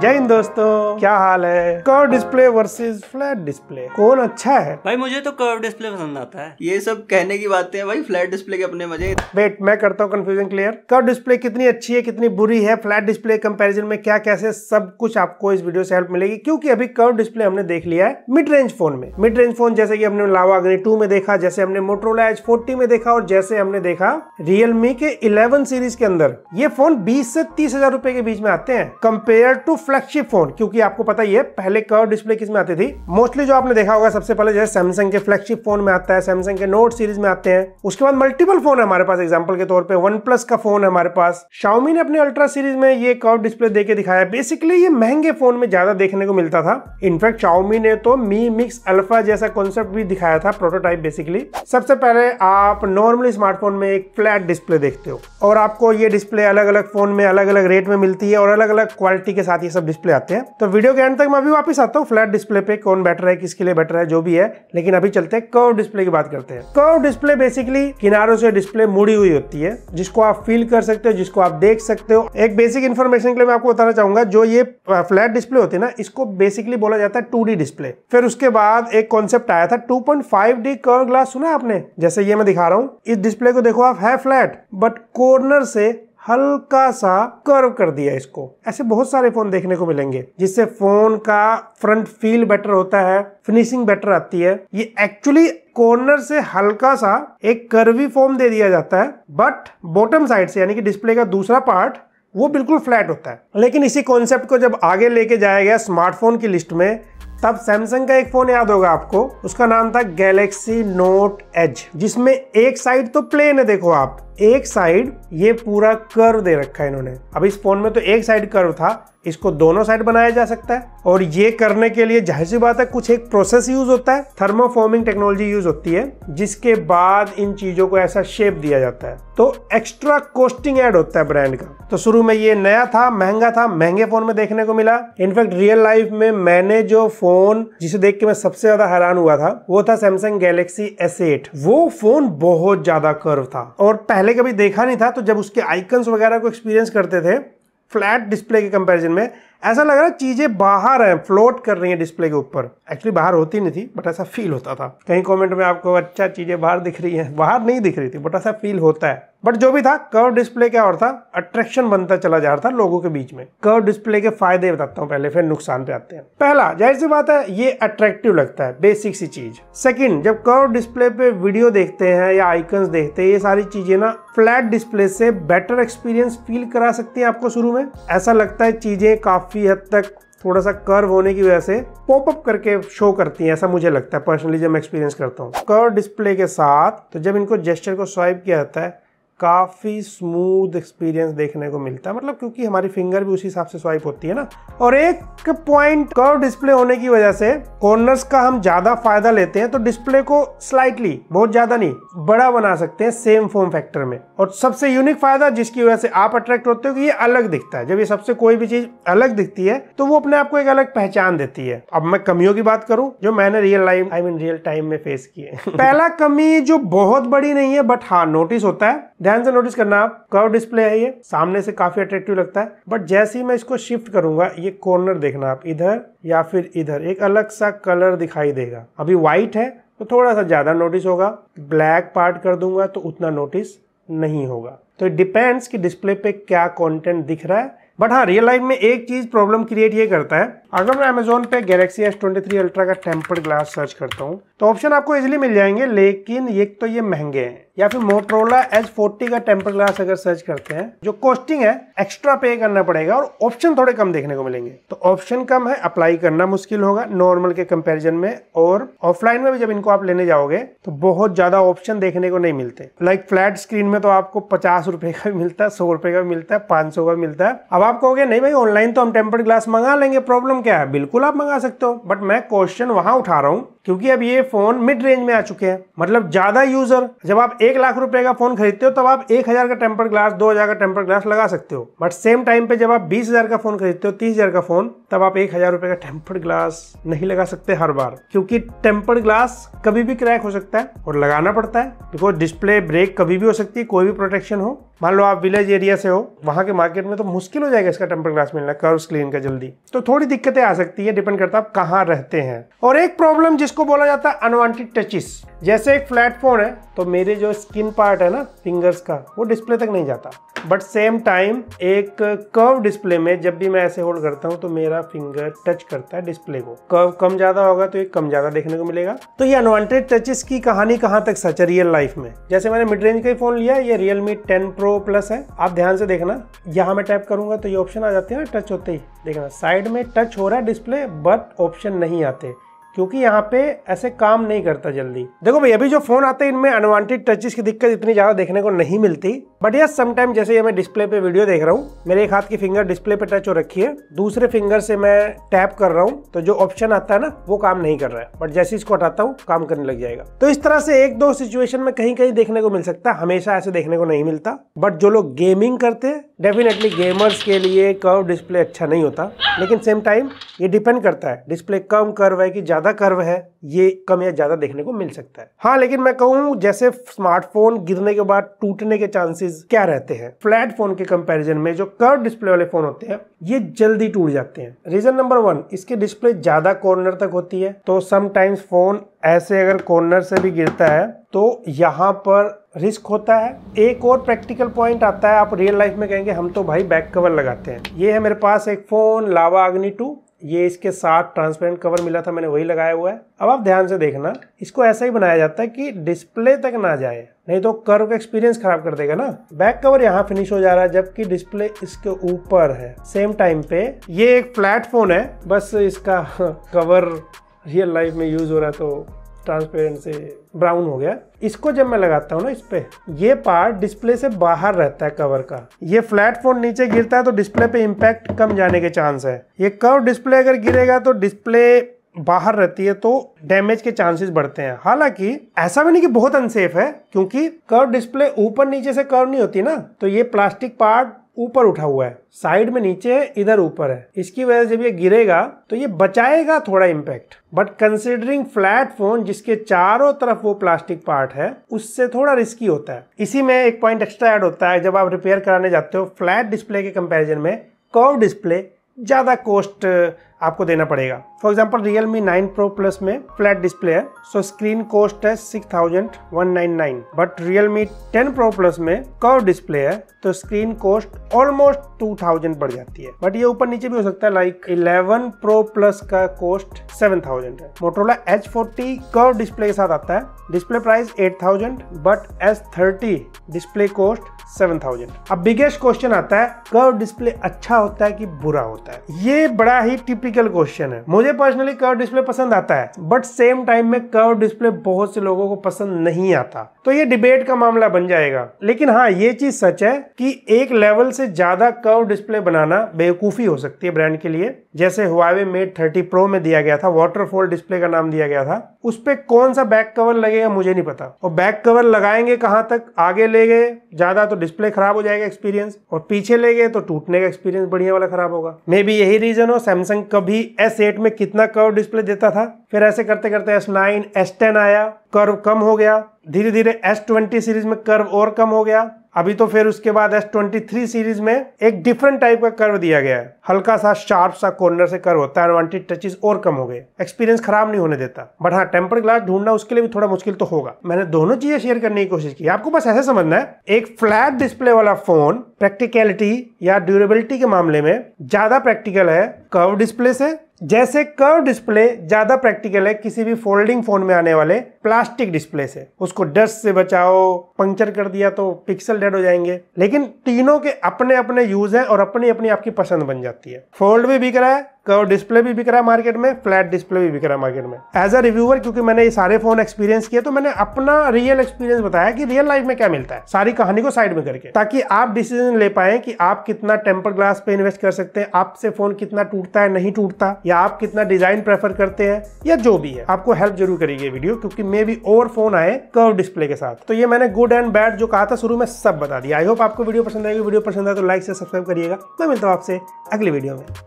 जय हिंद दोस्तों क्या हाल है curve display versus flat display कौन अच्छा है भाई मुझे तो कर्व डिस्प्ले पसंद आता है ये सब कहने की बातें हैं भाई फ्लैट डिस्प्ले के अपने मजे वेट मैं करता हूँ कंफ्यूजन क्लियर कर्व डिस्प्ले कितनी अच्छी है कितनी बुरी है फ्लैट डिस्प्ले कंपेरिजन में क्या कैसे सब कुछ आपको इस वीडियो से हेल्प मिलेगी क्यूँकी अभी कर्व डिस्प्ले हमने देख लिया है मिड रेंज फोन में मिड रेंज फोन जैसे की हमने लावा अग्नि टू में देखा जैसे हमने मोट्रोला एच फोर्टी में देखा और जैसे हमने देखा रियलमी के इलेवन सीरीज के अंदर ये फोन बीस से तीस हजार रूपए के बीच में आते हैं कंपेयर टू फ्लैगशिप फोन क्योंकि आपको पता ही है पहले कर्व डिस्प्ले किस में आती थी मोस्टली जो आपने देखा होगा सबसे पहले जैसे सैमसंग के फ्लैगशिप फोन में आता है सैमसंग के नोट सीरीज में आते हैं उसके बाद मल्टीपल फोन है हमारे पास एग्जाम्पल के तौर पर वन प्लस का फोन है हमारे पास शाउमी ने अपने अल्ट्रा सीरीज में ये कर्व डिस्प्ले देकर दिखाया बेसिकली ये महंगे फोन में ज्यादा देखने को मिलता था इनफैक्ट शाउमी ने तो मी मिक्स अल्फा जैसा कॉन्सेप्ट भी दिखाया था प्रोटोटाइप बेसिकली सबसे पहले आप नॉर्मली स्मार्टफोन में एक फ्लैट डिस्प्ले देखते हो और आपको ये डिस्प्ले अलग अलग फोन में अलग अलग रेट में मिलती है और अलग अलग क्वालिटी के साथ ये सब डिस्प्ले आते हैं तो वीडियो के एंड तक मैं अभी वापस आता हूँ फ्लैट डिस्प्ले पे कौन बेटर है किसके लिए बेटर है जो भी है लेकिन अभी चलते हैं कर्व डिस्प्ले की बात करते हैं कर्व डिस्प्ले बेसिकली किनारों से डिस्प्ले मुड़ी हुई होती है जिसको आप फील कर सकते हो जिसको आप देख सकते हो एक बेसिक इन्फॉर्मेशन के लिए मैं आपको बताना चाहूंगा जो ये फ्लैट डिस्प्ले होती है ना इसको बेसिकली बोला जाता है टू डिस्प्ले फिर उसके बाद एक कॉन्सेप्ट आया था टू पॉइंट कर्व ग्लास सुना आपने जैसे ये मैं दिखा रहा हूँ इस डिस्प्ले को देखो आप है फ्लैट बट कॉर्नर से हल्का सा कर्व कर दिया इसको ऐसे बहुत सारे फोन देखने को मिलेंगे जिससे फोन का फ्रंट फील बेटर होता है फिनिशिंग बेटर आती है ये एक्चुअली कॉर्नर से हल्का सा एक कर्वी फॉर्म दे दिया जाता है बट बॉटम साइड से यानी कि डिस्प्ले का दूसरा पार्ट वो बिल्कुल फ्लैट होता है लेकिन इसी कॉन्सेप्ट को जब आगे लेके जाया गया स्मार्टफोन की लिस्ट में तब सैमसंग का एक फोन याद होगा आपको उसका नाम था गैलेक्सी नोट एज जिसमें एक साइड तो प्लेन है देखो आप एक साइड ये पूरा कर्व दे रखा है इन्होंने अब इस फोन में तो एक साइड कर्व था इसको दोनों साइड बनाया जा सकता है और ये करने के लिए जाहिर सी बात है कुछ एक प्रोसेस यूज होता है थर्मोफॉर्मिंग टेक्नोलॉजी यूज होती है जिसके बाद इन चीजों को ऐसा शेप दिया जाता है तो एक्स्ट्रा कॉस्टिंग ऐड होता है ब्रांड का तो शुरू में ये नया था महंगा था महंगे फोन में देखने को मिला इनफैक्ट रियल लाइफ में मैंने जो फोन जिसे देख के मैं सबसे ज्यादा हैरान हुआ था वो था सैमसंग गैलेक्सी एस वो फोन बहुत ज्यादा कर्व था और पहले पहले कभी देखा नहीं था तो जब उसके आइकन्स वगैरह को एक्सपीरियंस करते थे फ्लैट डिस्प्ले के कंपैरिजन में ऐसा लग रहा है चीज़ें बाहर हैं फ्लोट कर रही हैं डिस्प्ले के ऊपर एक्चुअली बाहर होती नहीं थी बट ऐसा फील होता था कहीं कमेंट में आपको अच्छा चीज़ें बाहर दिख रही हैं बाहर नहीं दिख रही थी बट ऐसा फील होता है बट जो भी था कर्व डिस्प्ले क्या और था अट्रैक्शन बनता चला जा रहा था लोगों के बीच में कर्व डिस्प्ले के फायदे बताता हूँ पहले फिर नुकसान पे आते हैं पहला जाहिर सी बात है ये अट्रैक्टिव लगता है बेसिक सी चीज सेकंड जब कर्व डिस्प्ले पे वीडियो देखते हैं या आइकन्स देखते हैं ये सारी चीजें ना फ्लैट डिस्प्ले से बेटर एक्सपीरियंस फील करा सकती है आपको शुरू में ऐसा लगता है चीजें काफी काफ़ी हद तक थोड़ा सा कर्व होने की वजह से पॉपअप करके शो करती हैं ऐसा मुझे लगता है पर्सनली जब मैं एक्सपीरियंस करता हूँ कर्व डिस्प्ले के साथ तो जब इनको जेस्टर को स्वाइप किया जाता है काफ़ी स्मूथ एक्सपीरियंस देखने को मिलता है मतलब क्योंकि हमारी फिंगर भी उसी हिसाब से स्वाइप होती है ना और एक पॉइंट कर्व डिस्प्ले होने की वजह से कॉर्नर्स का हम ज़्यादा फायदा लेते हैं तो डिस्प्ले को स्लाइटली बहुत ज़्यादा नहीं बड़ा बना सकते हैं सेम फॉर्म फैक्टर में और सबसे यूनिक फायदा जिसकी वजह से आप अट्रैक्ट होते हो कि ये अलग दिखता है जब ये सबसे कोई भी चीज़ अलग दिखती है तो वो अपने आप को एक अलग पहचान देती है अब मैं कमियों की बात करूँ जो मैंने real life I mean real time में फेस की है पहला कमी जो बहुत बड़ी नहीं है बट हाँ नोटिस होता है ध्यान से नोटिस करना आप कर्व डिस्प्ले है ये सामने से काफी अट्रेक्टिव लगता है बट जैसे ही मैं इसको शिफ्ट करूंगा ये कॉर्नर देखना आप इधर या फिर इधर एक अलग सा कलर दिखाई देगा अभी व्हाइट है तो थोड़ा सा ज्यादा नोटिस होगा ब्लैक पार्ट कर दूंगा तो उतना नोटिस नहीं होगा तो इट डिपेंड्स कि डिस्प्ले पे क्या कंटेंट दिख रहा है बट हाँ रियल लाइफ में एक चीज प्रॉब्लम क्रिएट ये करता है अगर मैं अमेजोन पे Galaxy S twenty three Ultra का टेम्पर्ड ग्लास सर्च करता हूँ तो ऑप्शन आपको इजिली मिल जाएंगे लेकिन एक तो ये महंगे हैं या फिर मोटरोला एच फोर्टी का टेम्पर ग्लास अगर सर्च करते हैं जो कॉस्टिंग है एक्स्ट्रा पे करना पड़ेगा और ऑप्शन थोड़े कम देखने को मिलेंगे तो ऑप्शन कम है अप्लाई करना मुश्किल होगा नॉर्मल के कंपैरिजन में और ऑफलाइन में भी जब इनको आप लेने जाओगे तो बहुत ज्यादा ऑप्शन देखने को नहीं मिलते लाइक फ्लैट स्क्रीन में तो आपको पचास रुपए का भी मिलता है सौ रुपए का भी मिलता है पांच सौ का मिलता है अब आप कहोगे नहीं भाई ऑनलाइन तो हम टेम्पर ग्लास मंगा लेंगे प्रॉब्लम क्या है बिल्कुल आप मंगा सकते हो बट मैं क्वेश्चन वहां उठा रहा हूँ क्योंकि अब ये फोन मिड रेंज में आ चुके हैं मतलब ज्यादा यूजर जब आप एक लाख रुपए का फोन खरीदते हो तब आप एक हजार का टेम्पर ग्लास दो हजार का टेम्पर ग्लास लगा सकते हो बट सेम टाइम पे जब आप बीस हजार का फोन खरीदते हो तीस हजार का फोन तब आप एक हजार रुपए का टेम्पर ग्लास नहीं लगा सकते हर बार क्योंकि टेम्पर ग्लास कभी भी क्रैक हो सकता है और लगाना पड़ता है बिकॉज डिस्प्ले ब्रेक कभी भी हो सकती है कोई भी प्रोटेक्शन हो मान लो आप विलेज एरिया से हो वहाँ के मार्केट में तो मुश्किल हो जाएगा इसका टेम्पर ग्लास मिलना कर्व स्क्रीन का जल्दी तो थोड़ी दिक्कतें आ सकती है डिपेंड करता है आप कहाँ रहते हैं और एक प्रॉब्लम जिसको बोला जाता है अनवांटेड टचिस जैसे एक फ्लैट फोन है तो मेरे जो स्किन पार्ट है ना फिंगर्स का वो डिस्प्ले तक नहीं जाता बट सेम टाइम एक कर्व डिस्प्ले में जब भी मैं ऐसे होल्ड करता हूँ तो मेरा फिंगर टच करता है डिस्प्ले को कर्व कम ज्यादा होगा तो एक कम ज्यादा देखने को मिलेगा तो ये अनवांटेड टचेस की कहानी कहाँ तक सच है रियल लाइफ में जैसे मैंने मिड रेंज का ही फोन लिया ये Realme ten pro pro plus है आप ध्यान से देखना यहाँ मैं टाइप करूंगा तो ये ऑप्शन आ जाते हैं ना टच होते ही देखना साइड में टच हो रहा है डिस्प्ले बट ऑप्शन नहीं आते क्योंकि यहाँ पे ऐसे काम नहीं करता जल्दी देखो भाई अभी जो फोन आते हैं इनमें अनवांटेड टचेस की दिक्कत इतनी ज्यादा देखने को नहीं मिलती बट यस समटाइम जैसे ये मैं डिस्प्ले पे वीडियो देख रहा हूँ मेरे एक हाथ की फिंगर डिस्प्ले पे टच हो रखी है दूसरे फिंगर से मैं टैप कर रहा हूँ तो जो ऑप्शन आता है ना वो काम नहीं कर रहा है बट जैसे इसको हटाता हूँ काम करने लग जाएगा तो इस तरह से एक दो सिचुएशन में कहीं कहीं देखने को मिल सकता है हमेशा ऐसे देखने को नहीं मिलता बट जो लोग गेमिंग करते हैं डेफिनेटली गेमर्स के लिए कर्व डिस्प्ले अच्छा नहीं होता लेकिन सेम टाइम ये डिपेंड करता है डिस्प्ले कम कर्व है कि ज्यादा कर्व है ये कम या ज्यादा देखने को मिल सकता है हाँ लेकिन मैं कहूँ जैसे स्मार्टफोन गिरने के बाद टूटने के चांसेस डिवाइसेस क्या रहते हैं फ्लैट फोन के कंपैरिजन में जो कर्व डिस्प्ले वाले फोन होते हैं ये जल्दी टूट जाते हैं रीजन नंबर वन इसके डिस्प्ले ज्यादा कॉर्नर तक होती है तो समटाइम्स फोन ऐसे अगर कॉर्नर से भी गिरता है तो यहाँ पर रिस्क होता है एक और प्रैक्टिकल पॉइंट आता है आप रियल लाइफ में कहेंगे हम तो भाई बैक कवर लगाते हैं ये है मेरे पास एक फ़ोन लावा अग्नि टू ये इसके साथ ट्रांसपेरेंट कवर मिला था मैंने वही लगाया हुआ है अब आप ध्यान से देखना इसको ऐसा ही बनाया जाता है कि डिस्प्ले तक ना जाए नहीं तो कर्व एक्सपीरियंस खराब कर देगा ना बैक कवर यहाँ फिनिश हो जा रहा है जबकि डिस्प्ले इसके ऊपर है सेम टाइम पे ये एक फ्लैट फोन है बस इसका कवर रियल लाइफ में यूज हो रहा है तो ट्रांसपेरेंट से ब्राउन हो गया इसको जब मैं लगाता हूँ ना इस पे ये पार्ट डिस्प्ले से बाहर रहता है कवर का ये फ्लैट फोन नीचे गिरता है तो डिस्प्ले पे इम्पैक्ट कम जाने के चांस है ये कर्व डिस्प्ले अगर गिरेगा तो डिस्प्ले बाहर रहती है तो डैमेज के चांसेस बढ़ते हैं हालांकि ऐसा भी नहीं कि बहुत अनसेफ है क्योंकि कर्व डिस्प्ले ऊपर नीचे से कर्व नहीं होती ना तो ये प्लास्टिक पार्ट ऊपर उठा हुआ है साइड में नीचे है इधर ऊपर है इसकी वजह से जब ये गिरेगा तो ये बचाएगा थोड़ा impact but considering flat phone जिसके चारों तरफ वो प्लास्टिक पार्ट है उससे थोड़ा रिस्की होता है इसी में एक पॉइंट एक्स्ट्रा ऐड होता है जब आप रिपेयर कराने जाते हो फ्लैट डिस्प्ले के कंपेरिजन में कर्व डिस्प्ले ज़्यादा कॉस्ट आपको देना पड़ेगा for example Realme nine pro plus में फ्लैट डिस्प्ले है सो स्क्रीन कॉस्ट है six thousand one nine nine but Realme ten pro plus में कर्व डिस्प्ले है तो screen cost almost two thousand बढ़ जाती है बट ये ऊपर नीचे भी हो सकता है लाइक इलेवन प्रो प्लस का कॉस्ट सेवन थाउजेंड है Motorola H forty curve display के साथ आता है display price eight thousand but H thirty display cost seven thousand अब बिगेस्ट क्वेश्चन आता है कर्व डिस्प्ले अच्छा होता है कि बुरा होता है ये बड़ा ही टिप टिपिकल क्वेश्चन है मुझे पर्सनली कर्व डिस्प्ले पसंद आता है बट सेम टाइम में कर्व डिस्प्ले बहुत से लोगों को पसंद नहीं आता तो ये डिबेट का मामला बन जाएगा लेकिन हाँ ये चीज सच है कि एक लेवल से ज्यादा कर्व डिस्प्ले बनाना बेवकूफी हो सकती है ब्रांड के लिए जैसे हुआवे मेट थर्टी प्रो में दिया गया था वाटरफॉल डिस्प्ले का नाम दिया गया था उस पर कौन सा बैक कवर लगेगा मुझे नहीं पता और बैक कवर लगाएंगे कहाँ तक आगे ले गए ज्यादा तो डिस्प्ले खराब हो जाएगा एक्सपीरियंस और पीछे ले गए तो टूटने का एक्सपीरियंस बढ़िया वाला खराब होगा मे बी यही रीजन हो सैमसंग कभी S8 में कितना कर्व डिस्प्ले देता था फिर ऐसे करते करते S9, S10 आया कर्व कम हो गया धीरे धीरे S20 सीरीज में कर्व और कम हो गया अभी तो फिर उसके बाद एस ट्वेंटी थ्री सीरीज में एक डिफरेंट टाइप का कर्व दिया गया है हल्का सा शार्प सा कॉर्नर से कर्व होता है अनवांटेड टचेस और कम हो गए एक्सपीरियंस खराब नहीं होने देता बट हाँ टेम्पर ग्लास ढूंढना उसके लिए भी थोड़ा मुश्किल तो होगा मैंने दोनों चीजें शेयर करने की कोशिश की आपको बस ऐसे समझना है एक फ्लैट डिस्प्ले वाला फोन प्रैक्टिकलिटी या ड्यूरेबिलिटी के मामले में ज्यादा प्रैक्टिकल है कर्व डिस्प्ले से जैसे कर्व डिस्प्ले ज्यादा प्रैक्टिकल है किसी भी फोल्डिंग फोन में आने वाले प्लास्टिक डिस्प्ले से उसको डस्ट से बचाओ पंक्चर कर दिया तो पिक्सल डेड हो जाएंगे लेकिन तीनों के अपने अपने यूज हैं और अपनी अपनी आपकी पसंद बन जाती है फोल्ड भी बिक रहा है कर्व डिस्प्ले भी बिक रहा है मार्केट में फ्लैट डिस्प्ले भी बिक रहा है मार्केट में एज अ रिव्यूअर क्योंकि मैंने ये सारे फोन एक्सपीरियंस किए तो मैंने अपना रियल एक्सपीरियंस बताया कि रियल लाइफ में क्या मिलता है सारी कहानी को साइड में करके ताकि आप डिसीजन ले पाए कि आप कितना टेम्पर ग्लास पे इन्वेस्ट कर सकते हैं आपसे फोन कितना टूटता है नहीं टूटता या आप कितना डिजाइन प्रेफर करते हैं या जो भी है आपको हेल्प जरूर करेगी वीडियो क्योंकि मे बी और फोन आए कर्व डिस्प्ले के साथ तो ये मैंने गुड एंड बैड जो कहा था शुरू में सब बता दिया आई होप आपको वीडियो पसंद आएगी वीडियो पसंद आए तो लाइक से सब्सक्राइब करिएगा मैं मिलता हूँ आपसे अगली वीडियो में